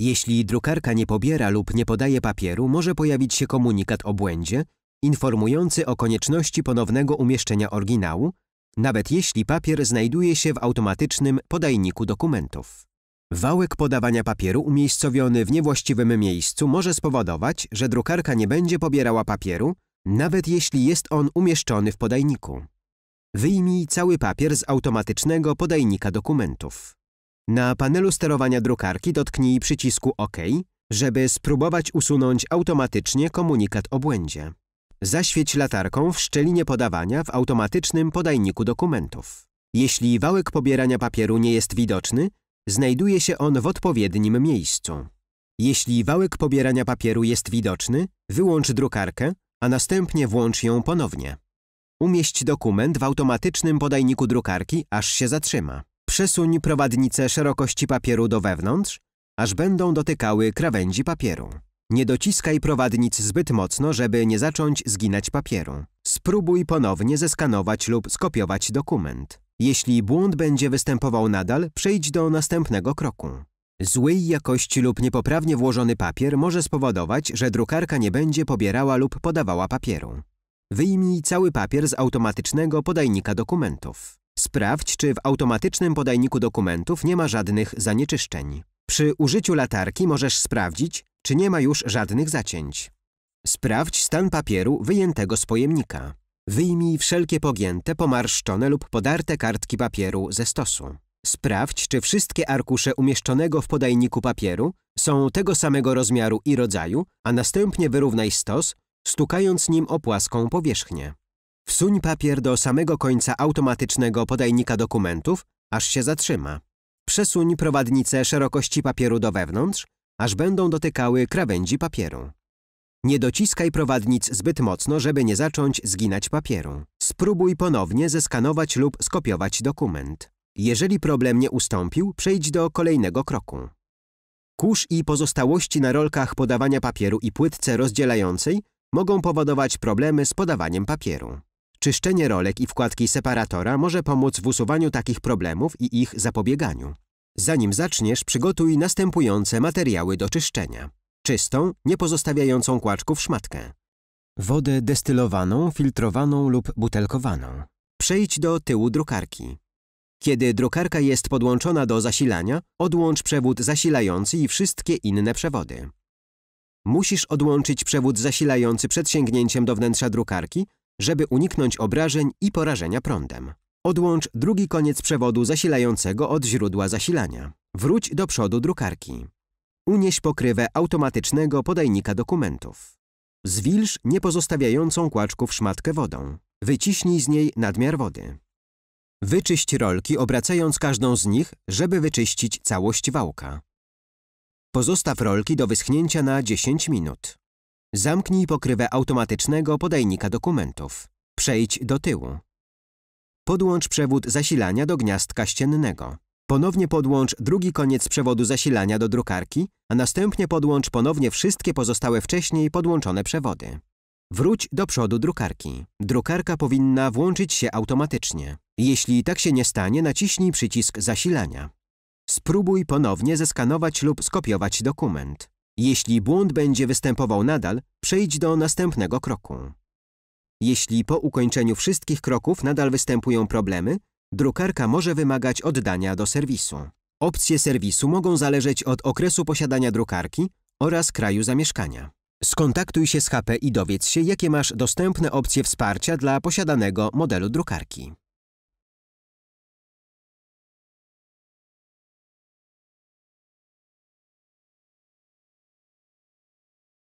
Jeśli drukarka nie pobiera lub nie podaje papieru, może pojawić się komunikat o błędzie, informujący o konieczności ponownego umieszczenia oryginału, nawet jeśli papier znajduje się w automatycznym podajniku dokumentów. Wałek podawania papieru umiejscowiony w niewłaściwym miejscu może spowodować, że drukarka nie będzie pobierała papieru, nawet jeśli jest on umieszczony w podajniku. Wyjmij cały papier z automatycznego podajnika dokumentów. Na panelu sterowania drukarki dotknij przycisku OK, żeby spróbować usunąć automatycznie komunikat o błędzie. Zaświeć latarką w szczelinie podawania w automatycznym podajniku dokumentów. Jeśli wałek pobierania papieru nie jest widoczny, znajduje się on w odpowiednim miejscu. Jeśli wałek pobierania papieru jest widoczny, wyłącz drukarkę, a następnie włącz ją ponownie. Umieść dokument w automatycznym podajniku drukarki, aż się zatrzyma. Przesuń prowadnice szerokości papieru do wewnątrz, aż będą dotykały krawędzi papieru. Nie dociskaj prowadnic zbyt mocno, żeby nie zacząć zginać papieru. Spróbuj ponownie zeskanować lub skopiować dokument. Jeśli błąd będzie występował nadal, przejdź do następnego kroku. Złej jakości lub niepoprawnie włożony papier może spowodować, że drukarka nie będzie pobierała lub podawała papieru. Wyjmij cały papier z automatycznego podajnika dokumentów. Sprawdź, czy w automatycznym podajniku dokumentów nie ma żadnych zanieczyszczeń. Przy użyciu latarki możesz sprawdzić, czy nie ma już żadnych zacięć. Sprawdź stan papieru wyjętego z pojemnika. Wyjmij wszelkie pogięte, pomarszczone lub podarte kartki papieru ze stosu. Sprawdź, czy wszystkie arkusze umieszczonego w podajniku papieru są tego samego rozmiaru i rodzaju, a następnie wyrównaj stos, stukając nim o płaską powierzchnię. Wsuń papier do samego końca automatycznego podajnika dokumentów, aż się zatrzyma. Przesuń prowadnice szerokości papieru do wewnątrz, aż będą dotykały krawędzi papieru. Nie dociskaj prowadnic zbyt mocno, żeby nie zacząć zginać papieru. Spróbuj ponownie zeskanować lub skopiować dokument. Jeżeli problem nie ustąpił, przejdź do kolejnego kroku. Kurz i pozostałości na rolkach podawania papieru i płytce rozdzielającej mogą powodować problemy z podawaniem papieru. Czyszczenie rolek i wkładki separatora może pomóc w usuwaniu takich problemów i ich zapobieganiu. Zanim zaczniesz, przygotuj następujące materiały do czyszczenia. Czystą, nie pozostawiającą kłaczków szmatkę. Wodę destylowaną, filtrowaną lub butelkowaną. Przejdź do tyłu drukarki. Kiedy drukarka jest podłączona do zasilania, odłącz przewód zasilający i wszystkie inne przewody. Musisz odłączyć przewód zasilający przed sięgnięciem do wnętrza drukarki, żeby uniknąć obrażeń i porażenia prądem. Odłącz drugi koniec przewodu zasilającego od źródła zasilania. Wróć do przodu drukarki. Unieś pokrywę automatycznego podajnika dokumentów. Zwilż niepozostawiającą kłaczków szmatkę wodą. Wyciśnij z niej nadmiar wody. Wyczyść rolki, obracając każdą z nich, żeby wyczyścić całość wałka. Pozostaw rolki do wyschnięcia na 10 minut. Zamknij pokrywę automatycznego podajnika dokumentów. Przejdź do tyłu. Podłącz przewód zasilania do gniazdka ściennego. Ponownie podłącz drugi koniec przewodu zasilania do drukarki, a następnie podłącz ponownie wszystkie pozostałe wcześniej podłączone przewody. Wróć do przodu drukarki. Drukarka powinna włączyć się automatycznie. Jeśli tak się nie stanie, naciśnij przycisk zasilania. Spróbuj ponownie zeskanować lub skopiować dokument. Jeśli błąd będzie występował nadal, przejdź do następnego kroku. Jeśli po ukończeniu wszystkich kroków nadal występują problemy, drukarka może wymagać oddania do serwisu. Opcje serwisu mogą zależeć od okresu posiadania drukarki oraz kraju zamieszkania. Skontaktuj się z HP i dowiedz się, jakie masz dostępne opcje wsparcia dla posiadanego modelu drukarki.